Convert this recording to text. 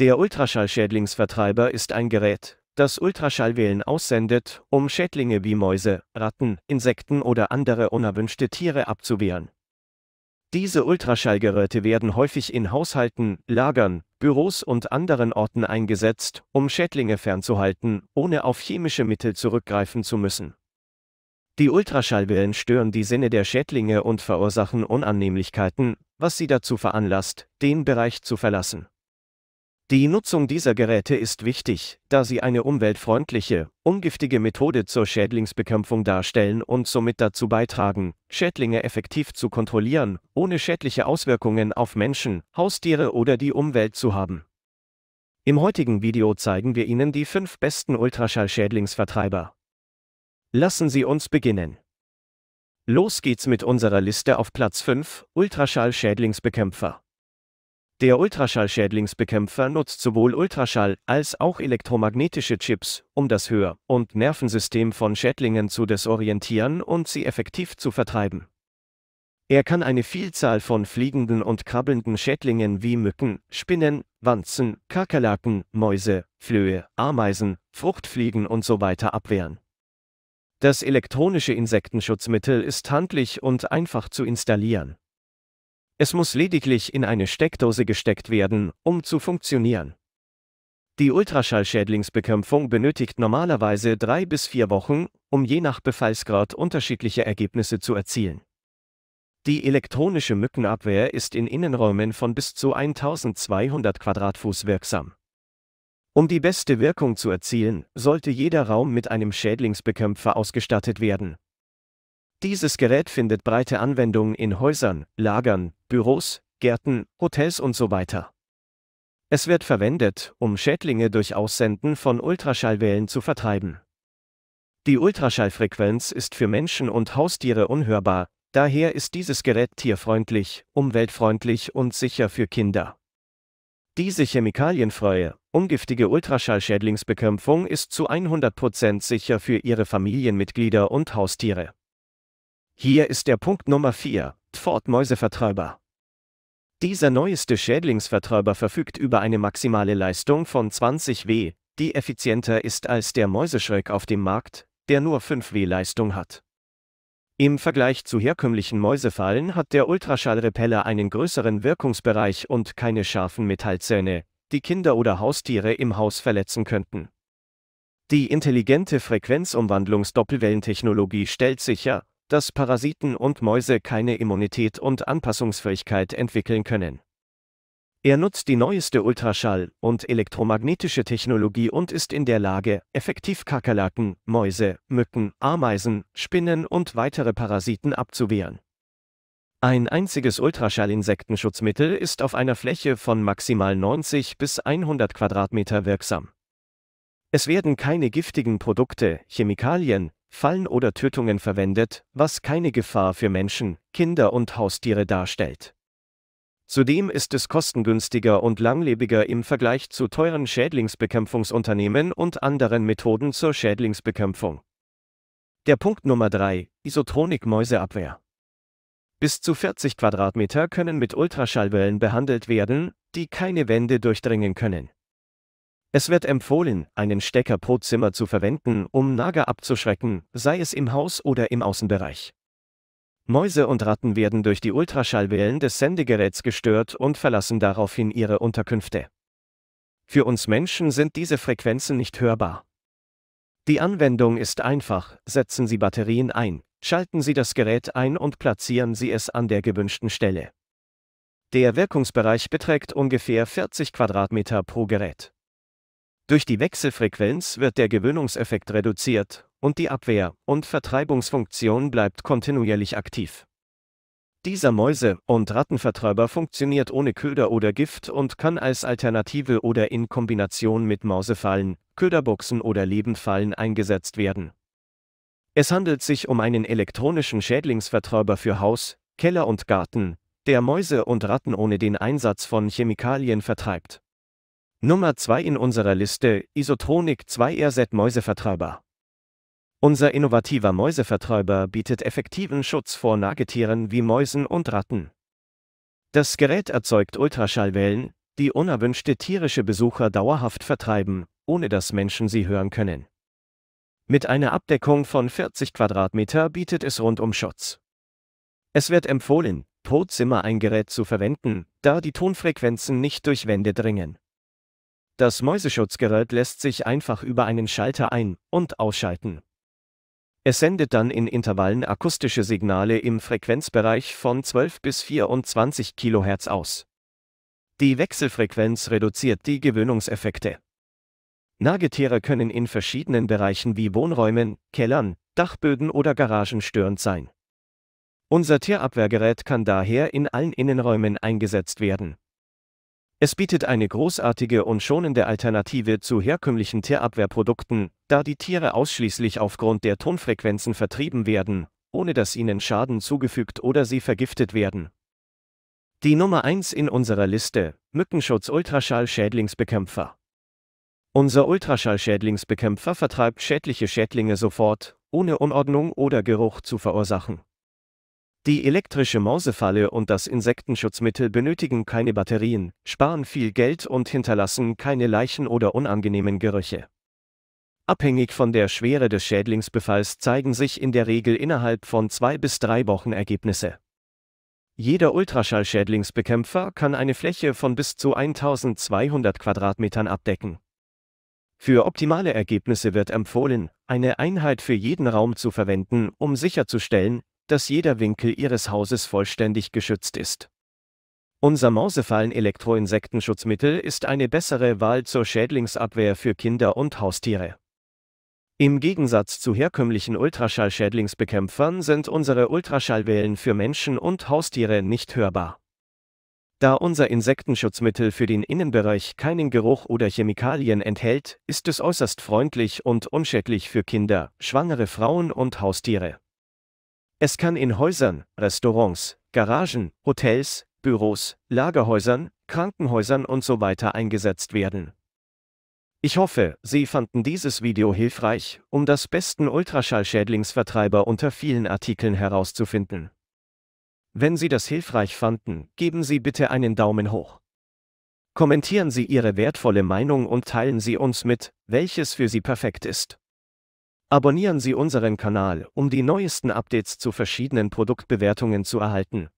Der Ultraschallschädlingsvertreiber ist ein Gerät, das Ultraschallwellen aussendet, um Schädlinge wie Mäuse, Ratten, Insekten oder andere unerwünschte Tiere abzuwehren. Diese Ultraschallgeräte werden häufig in Haushalten, Lagern, Büros und anderen Orten eingesetzt, um Schädlinge fernzuhalten, ohne auf chemische Mittel zurückgreifen zu müssen. Die Ultraschallwellen stören die Sinne der Schädlinge und verursachen Unannehmlichkeiten, was sie dazu veranlasst, den Bereich zu verlassen. Die Nutzung dieser Geräte ist wichtig, da sie eine umweltfreundliche, ungiftige Methode zur Schädlingsbekämpfung darstellen und somit dazu beitragen, Schädlinge effektiv zu kontrollieren, ohne schädliche Auswirkungen auf Menschen, Haustiere oder die Umwelt zu haben. Im heutigen Video zeigen wir Ihnen die fünf besten Ultraschallschädlingsvertreiber. Lassen Sie uns beginnen. Los geht's mit unserer Liste auf Platz 5, Ultraschallschädlingsbekämpfer. Der Ultraschallschädlingsbekämpfer nutzt sowohl Ultraschall als auch elektromagnetische Chips, um das Hör- und Nervensystem von Schädlingen zu desorientieren und sie effektiv zu vertreiben. Er kann eine Vielzahl von fliegenden und krabbelnden Schädlingen wie Mücken, Spinnen, Wanzen, Kakerlaken, Mäuse, Flöhe, Ameisen, Fruchtfliegen usw. So abwehren. Das elektronische Insektenschutzmittel ist handlich und einfach zu installieren. Es muss lediglich in eine Steckdose gesteckt werden, um zu funktionieren. Die Ultraschallschädlingsbekämpfung benötigt normalerweise drei bis vier Wochen, um je nach Befallsgrad unterschiedliche Ergebnisse zu erzielen. Die elektronische Mückenabwehr ist in Innenräumen von bis zu 1200 Quadratfuß wirksam. Um die beste Wirkung zu erzielen, sollte jeder Raum mit einem Schädlingsbekämpfer ausgestattet werden. Dieses Gerät findet breite Anwendung in Häusern, Lagern, Büros, Gärten, Hotels und so weiter. Es wird verwendet, um Schädlinge durch Aussenden von Ultraschallwellen zu vertreiben. Die Ultraschallfrequenz ist für Menschen und Haustiere unhörbar, daher ist dieses Gerät tierfreundlich, umweltfreundlich und sicher für Kinder. Diese chemikalienfreie, ungiftige Ultraschallschädlingsbekämpfung ist zu 100% sicher für Ihre Familienmitglieder und Haustiere. Hier ist der Punkt Nummer 4, Ford Mäusevertreiber. Dieser neueste Schädlingsvertreiber verfügt über eine maximale Leistung von 20 W, die effizienter ist als der Mäuseschreck auf dem Markt, der nur 5 W Leistung hat. Im Vergleich zu herkömmlichen Mäusefallen hat der Ultraschallrepeller einen größeren Wirkungsbereich und keine scharfen Metallzähne, die Kinder oder Haustiere im Haus verletzen könnten. Die intelligente Frequenzumwandlungs-Doppelwellentechnologie stellt sicher, dass Parasiten und Mäuse keine Immunität und Anpassungsfähigkeit entwickeln können. Er nutzt die neueste Ultraschall- und elektromagnetische Technologie und ist in der Lage, effektiv Kakerlaken, Mäuse, Mücken, Ameisen, Spinnen und weitere Parasiten abzuwehren. Ein einziges Ultraschall-Insektenschutzmittel ist auf einer Fläche von maximal 90 bis 100 Quadratmeter wirksam. Es werden keine giftigen Produkte, Chemikalien, Fallen oder Tötungen verwendet, was keine Gefahr für Menschen, Kinder und Haustiere darstellt. Zudem ist es kostengünstiger und langlebiger im Vergleich zu teuren Schädlingsbekämpfungsunternehmen und anderen Methoden zur Schädlingsbekämpfung. Der Punkt Nummer 3, Isotronik-Mäuseabwehr. Bis zu 40 Quadratmeter können mit Ultraschallwellen behandelt werden, die keine Wände durchdringen können. Es wird empfohlen, einen Stecker pro Zimmer zu verwenden, um Nager abzuschrecken, sei es im Haus oder im Außenbereich. Mäuse und Ratten werden durch die Ultraschallwellen des Sendegeräts gestört und verlassen daraufhin ihre Unterkünfte. Für uns Menschen sind diese Frequenzen nicht hörbar. Die Anwendung ist einfach, setzen Sie Batterien ein, schalten Sie das Gerät ein und platzieren Sie es an der gewünschten Stelle. Der Wirkungsbereich beträgt ungefähr 40 Quadratmeter pro Gerät. Durch die Wechselfrequenz wird der Gewöhnungseffekt reduziert, und die Abwehr- und Vertreibungsfunktion bleibt kontinuierlich aktiv. Dieser Mäuse- und Rattenvertreiber funktioniert ohne Köder oder Gift und kann als Alternative oder in Kombination mit Mausefallen, Köderboxen oder Lebendfallen eingesetzt werden. Es handelt sich um einen elektronischen Schädlingsvertreiber für Haus, Keller und Garten, der Mäuse und Ratten ohne den Einsatz von Chemikalien vertreibt. Nummer 2 in unserer Liste, Isotonic 2RZ Mäusevertreiber. Unser innovativer Mäusevertreiber bietet effektiven Schutz vor Nagetieren wie Mäusen und Ratten. Das Gerät erzeugt Ultraschallwellen, die unerwünschte tierische Besucher dauerhaft vertreiben, ohne dass Menschen sie hören können. Mit einer Abdeckung von 40 Quadratmeter bietet es rundum Schutz. Es wird empfohlen, pro Zimmer ein Gerät zu verwenden, da die Tonfrequenzen nicht durch Wände dringen. Das Mäuseschutzgerät lässt sich einfach über einen Schalter ein- und ausschalten. Es sendet dann in Intervallen akustische Signale im Frequenzbereich von 12 bis 24 kHz aus. Die Wechselfrequenz reduziert die Gewöhnungseffekte. Nagetiere können in verschiedenen Bereichen wie Wohnräumen, Kellern, Dachböden oder Garagen störend sein. Unser Tierabwehrgerät kann daher in allen Innenräumen eingesetzt werden. Es bietet eine großartige und schonende Alternative zu herkömmlichen Tierabwehrprodukten, da die Tiere ausschließlich aufgrund der Tonfrequenzen vertrieben werden, ohne dass ihnen Schaden zugefügt oder sie vergiftet werden. Die Nummer 1 in unserer Liste, Mückenschutz Ultraschall-Schädlingsbekämpfer. Unser Ultraschall-Schädlingsbekämpfer vertreibt schädliche Schädlinge sofort, ohne Unordnung oder Geruch zu verursachen. Die elektrische Mausefalle und das Insektenschutzmittel benötigen keine Batterien, sparen viel Geld und hinterlassen keine Leichen oder unangenehmen Gerüche. Abhängig von der Schwere des Schädlingsbefalls zeigen sich in der Regel innerhalb von zwei bis drei Wochen Ergebnisse. Jeder Ultraschallschädlingsbekämpfer kann eine Fläche von bis zu 1200 Quadratmetern abdecken. Für optimale Ergebnisse wird empfohlen, eine Einheit für jeden Raum zu verwenden, um sicherzustellen, dass jeder Winkel Ihres Hauses vollständig geschützt ist. Unser Mausefallen-Elektroinsektenschutzmittel ist eine bessere Wahl zur Schädlingsabwehr für Kinder und Haustiere. Im Gegensatz zu herkömmlichen Ultraschallschädlingsbekämpfern sind unsere Ultraschallwellen für Menschen und Haustiere nicht hörbar. Da unser Insektenschutzmittel für den Innenbereich keinen Geruch oder Chemikalien enthält, ist es äußerst freundlich und unschädlich für Kinder, schwangere Frauen und Haustiere. Es kann in Häusern, Restaurants, Garagen, Hotels, Büros, Lagerhäusern, Krankenhäusern und So weiter eingesetzt werden. Ich hoffe, Sie fanden dieses Video hilfreich, um das besten Ultraschallschädlingsvertreiber unter vielen Artikeln herauszufinden. Wenn Sie das hilfreich fanden, geben Sie bitte einen Daumen hoch. Kommentieren Sie Ihre wertvolle Meinung und teilen Sie uns mit, welches für Sie perfekt ist. Abonnieren Sie unseren Kanal, um die neuesten Updates zu verschiedenen Produktbewertungen zu erhalten.